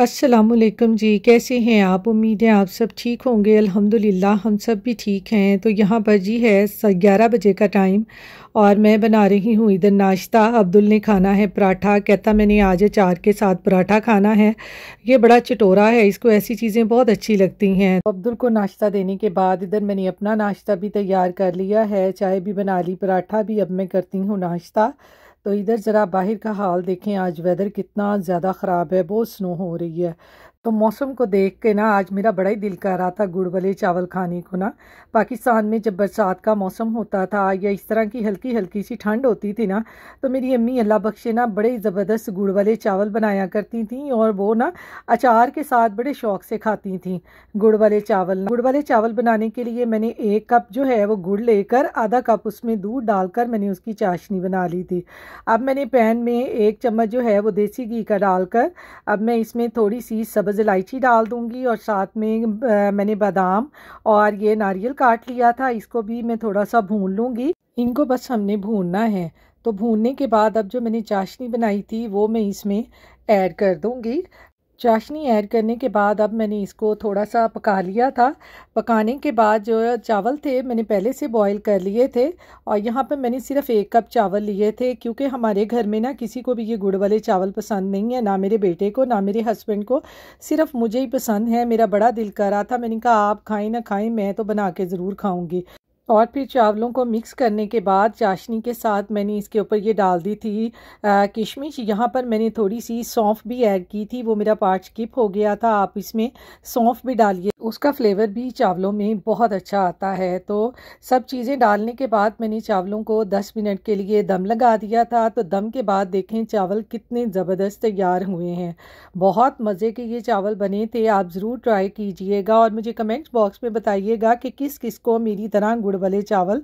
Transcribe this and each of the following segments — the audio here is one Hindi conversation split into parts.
असलकम जी कैसे हैं आप उम्मीद है आप सब ठीक होंगे अल्हम्दुलिल्लाह हम सब भी ठीक हैं तो यहाँ पर जी है ग्यारह बजे का टाइम और मैं बना रही हूँ इधर नाश्ता अब्दुल ने खाना है पराठा कहता मैंने आज अचार के साथ पराठा खाना है ये बड़ा चटोरा है इसको ऐसी चीज़ें बहुत अच्छी लगती हैं तो अब्दुल को नाश्ता देने के बाद इधर मैंने अपना नाश्ता भी तैयार कर लिया है चाय भी बना ली पराठा भी अब मैं करती हूँ नाश्ता तो इधर ज़रा बाहर का हाल देखें आज वेदर कितना ज़्यादा ख़राब है बहुत स्नो हो रही है तो मौसम को देख के ना आज मेरा बड़ा ही दिल कर रहा था गुड़ वाले चावल खाने को ना पाकिस्तान में जब बरसात का मौसम होता था या इस तरह की हल्की हल्की सी ठंड होती थी ना तो मेरी अम्मी अल्लाह बख्शे ना बड़े ज़बरदस्त गुड़ वाले चावल बनाया करती थी और वो ना अचार के साथ बड़े शौक से खाती थी गुड़ वाले चावल गुड़ वाले चावल बनाने के लिए मैंने एक कप जो है वो गुड़ लेकर आधा कप उसमें दूध डालकर मैंने उसकी चाशनी बना ली थी अब मैंने पैन में एक चम्मच जो है वो देसी घी का डालकर अब मैं इसमें थोड़ी सी सब्ज़ थोड़ी इलायची डाल दूँगी और साथ में आ, मैंने बादाम और ये नारियल काट लिया था इसको भी मैं थोड़ा सा भून लूँगी इनको बस हमने भूनना है तो भूनने के बाद अब जो मैंने चाशनी बनाई थी वो मैं इसमें ऐड कर दूँगी चाशनी ऐड करने के बाद अब मैंने इसको थोड़ा सा पका लिया था पकाने के बाद जो चावल थे मैंने पहले से बॉईल कर लिए थे और यहाँ पर मैंने सिर्फ़ एक कप चावल लिए थे क्योंकि हमारे घर में ना किसी को भी ये गुड़ वाले चावल पसंद नहीं है ना मेरे बेटे को ना मेरे हस्बैंड को सिर्फ मुझे ही पसंद है मेरा बड़ा दिल कर रहा था मैंने कहा आप खाएँ ना खाएँ मैं तो बना के ज़रूर खाऊँगी और फिर चावलों को मिक्स करने के बाद चाशनी के साथ मैंने इसके ऊपर ये डाल दी थी किशमिश यहाँ पर मैंने थोड़ी सी सौंफ भी ऐड की थी वो मेरा पार्ट स्किप हो गया था आप इसमें सौंफ भी डालिए उसका फ्लेवर भी चावलों में बहुत अच्छा आता है तो सब चीज़ें डालने के बाद मैंने चावलों को दस मिनट के लिए दम लगा दिया था तो दम के बाद देखें चावल कितने ज़बरदस्त तैयार हुए हैं बहुत मज़े के ये चावल बने थे आप ज़रूर ट्राई कीजिएगा और मुझे कमेंट बॉक्स में बताइएगा कि किस किस को मेरी तरह गुड़ वाले चावल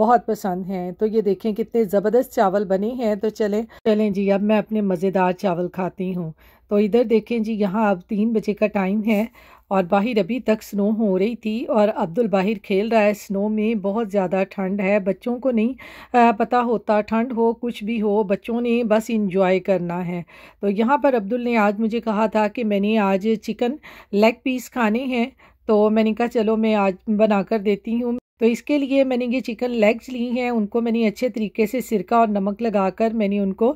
बहुत पसंद हैं तो ये देखें कितने ज़बरदस्त चावल बने हैं तो चलें चलें जी अब मैं अपने मज़ेदार चावल खाती हूँ तो इधर देखें जी यहाँ अब तीन बजे का टाइम है और बाहर अभी तक स्नो हो रही थी और अब्दुल बाहर खेल रहा है स्नो में बहुत ज़्यादा ठंड है बच्चों को नहीं पता होता ठंड हो कुछ भी हो बच्चों ने बस इंजॉय करना है तो यहाँ पर अब्दुल ने आज मुझे कहा था कि मैंने आज चिकन लेग पीस खाने हैं तो मैंने कहा चलो मैं आज बना कर देती हूँ तो इसके लिए मैंने ये चिकन लेग्स ली हैं उनको मैंने अच्छे तरीके से सिरका और नमक लगाकर मैंने उनको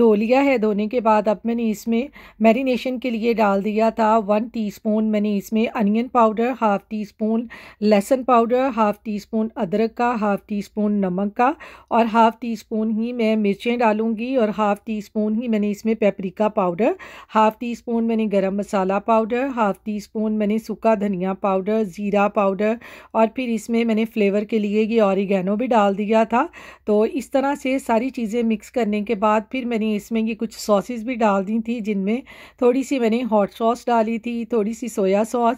धो लिया है धोने के बाद अब मैंने इसमें मैरिनेशन के लिए डाल दिया था वन टीस्पून मैंने इसमें onion powder half teaspoon लहसुन पाउडर हाफ़ टी स्पून अदरक का हाफ़ टी स्पून नमक का और हाफ़ टी स्पून ही मैं मिर्चें डालूँगी और हाफ़ टी स्पून ही मैंने इसमें paprika powder half teaspoon मैंने garam masala powder half teaspoon मैंने सूखा धनिया पाउडर ज़ीरा पाउडर और फिर इसमें मैंने फ्लेवर के लिए ये ऑरिगेनो भी डाल दिया था तो इस तरह से सारी चीज़ें मिक्स करने के बाद फिर मैंने इसमें ये कुछ सॉसेस भी डाल दी थी जिनमें थोड़ी सी मैंने हॉट सॉस डाली थी थोड़ी सी सोया सॉस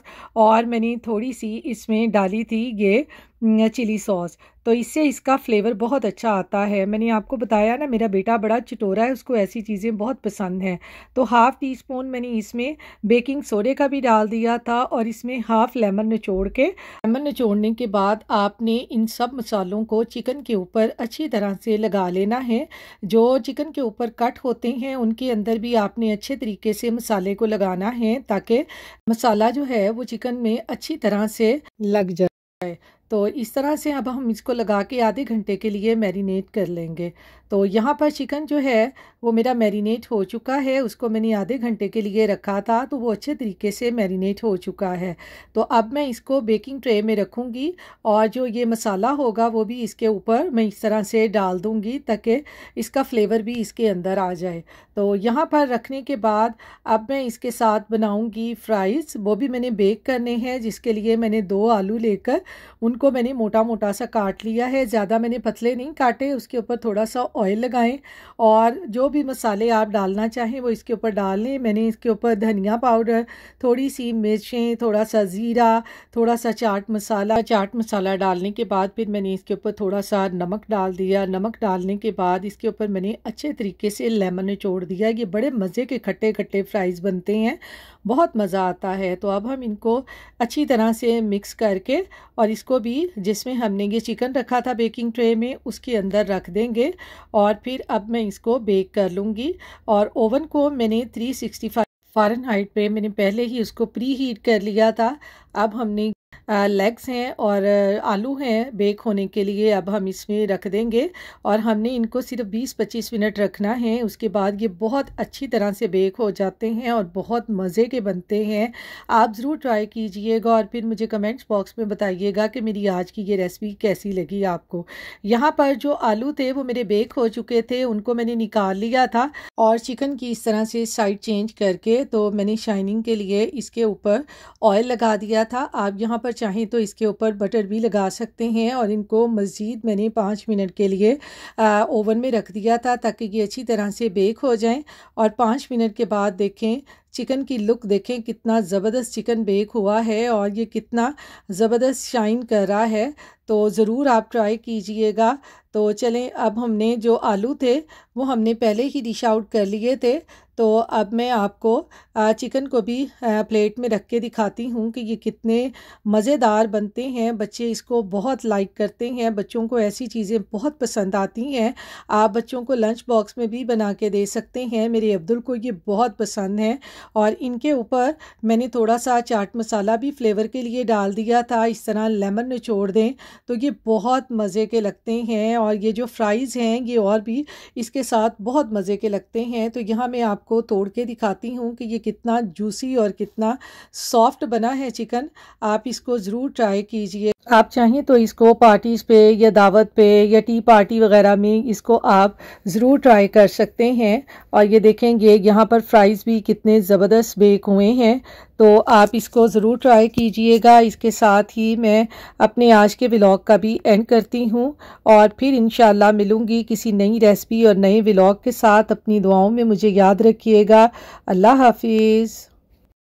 और मैंने थोड़ी सी इसमें डाली थी ये चिली सॉस तो इससे इसका फ्लेवर बहुत अच्छा आता है मैंने आपको बताया ना मेरा बेटा बड़ा चटोरा है उसको ऐसी चीज़ें बहुत पसंद हैं तो हाफ़ टी स्पून मैंने इसमें बेकिंग सोडे का भी डाल दिया था और इसमें हाफ़ लेमन निचोड़ के लेमन निचोड़ने के बाद आपने इन सब मसालों को चिकन के ऊपर अच्छी तरह से लगा लेना है जो चिकन के ऊपर कट होते हैं उनके अंदर भी आपने अच्छे तरीके से मसाले को लगाना है ताकि मसाला जो है वो चिकन में अच्छी तरह से लग जाए तो इस तरह से अब हम इसको लगा के आधे घंटे के लिए मैरिनेट कर लेंगे तो यहाँ पर चिकन जो है वो मेरा मैरिनेट हो चुका है उसको मैंने आधे घंटे के लिए रखा था तो वो अच्छे तरीके से मैरिनेट हो चुका है तो अब मैं इसको बेकिंग ट्रे में रखूँगी और जो ये मसाला होगा वो भी इसके ऊपर मैं इस तरह से डाल दूँगी ताकि इसका फ्लेवर भी इसके अंदर आ जाए तो यहाँ पर रखने के बाद अब मैं इसके साथ बनाऊँगी फ्राइज़ वो भी मैंने बेक करने हैं जिसके लिए मैंने दो आलू लेकर उनको मैंने मोटा मोटा सा काट लिया है ज़्यादा मैंने पतले नहीं काटे उसके ऊपर थोड़ा सा ऑयल लगाएं और जो भी मसाले आप डालना चाहें वो इसके ऊपर डाल लें मैंने इसके ऊपर धनिया पाउडर थोड़ी सी मिर्चें थोड़ा सा ज़ीरा थोड़ा सा चाट मसाला चाट मसाला डालने के बाद फिर मैंने इसके ऊपर थोड़ा सा नमक डाल दिया नमक डालने के बाद इसके ऊपर मैंने अच्छे तरीके से लेमन निचोड़ दिया ये बड़े मज़े के खट्टे खट्टे फ्राइज़ बनते हैं बहुत मज़ा आता है तो अब हम इनको अच्छी तरह से मिक्स करके और इसको भी जिसमें हमने ये चिकन रखा था बेकिंग ट्रे में उसके अंदर रख देंगे और फिर अब मैं इसको बेक कर लूँगी और ओवन को मैंने 365 सिक्सटी हाइट पर मैंने पहले ही उसको प्री हीट कर लिया था अब हमने लेग्स हैं और आलू हैं बेक होने के लिए अब हम इसमें रख देंगे और हमने इनको सिर्फ 20-25 मिनट रखना है उसके बाद ये बहुत अच्छी तरह से बेक हो जाते हैं और बहुत मज़े के बनते हैं आप ज़रूर ट्राई कीजिएगा और फिर मुझे कमेंट्स बॉक्स में बताइएगा कि मेरी आज की ये रेसिपी कैसी लगी आपको यहाँ पर जो आलू थे वो मेरे बेक हो चुके थे उनको मैंने निकाल लिया था और चिकन की इस तरह से साइड चेंज करके तो मैंने शाइनिंग के लिए इसके ऊपर ऑयल लगा दिया था आप यहाँ पर चाहें तो इसके ऊपर बटर भी लगा सकते हैं और इनको मज़ीद मैंने पाँच मिनट के लिए ओवन में रख दिया था ताकि ये अच्छी तरह से बेक हो जाएं और पाँच मिनट के बाद देखें चिकन की लुक देखें कितना ज़बरदस्त चिकन बेक हुआ है और ये कितना ज़बरदस्त शाइन कर रहा है तो ज़रूर आप ट्राई कीजिएगा तो चलें अब हमने जो आलू थे वो हमने पहले ही डिश आउट कर लिए थे तो अब मैं आपको चिकन को भी प्लेट में रख के दिखाती हूँ कि ये कितने मज़ेदार बनते हैं बच्चे इसको बहुत लाइक करते हैं बच्चों को ऐसी चीज़ें बहुत पसंद आती हैं आप बच्चों को लंच बॉक्स में भी बना के दे सकते हैं मेरे अब्दुल को ये बहुत पसंद है और इनके ऊपर मैंने थोड़ा सा चाट मसाला भी फ्लेवर के लिए डाल दिया था इस तरह लेमन निचोड़ दें तो ये बहुत मज़े के लगते हैं और ये जो फ्राइज़ हैं ये और भी इसके साथ बहुत मज़े के लगते हैं तो यहाँ मैं आपको तोड़ के दिखाती हूँ कि ये कितना जूसी और कितना सॉफ्ट बना है चिकन आप इसको ज़रूर ट्राई कीजिए आप चाहें तो इसको पार्टीज़ पे या दावत पे या टी पार्टी वगैरह में इसको आप ज़रूर ट्राई कर सकते हैं और ये देखेंगे यहाँ पर फ्राइज़ भी कितने ज़बरदस्त बेक हुए हैं तो आप इसको ज़रूर ट्राई कीजिएगा इसके साथ ही मैं अपने आज के ब्लॉग का भी एंड करती हूँ और फिर इन मिलूंगी किसी नई रेसिपी और नए ब्लॉग के साथ अपनी दुआओं में मुझे याद रखिएगा अल्लाह हाफिज़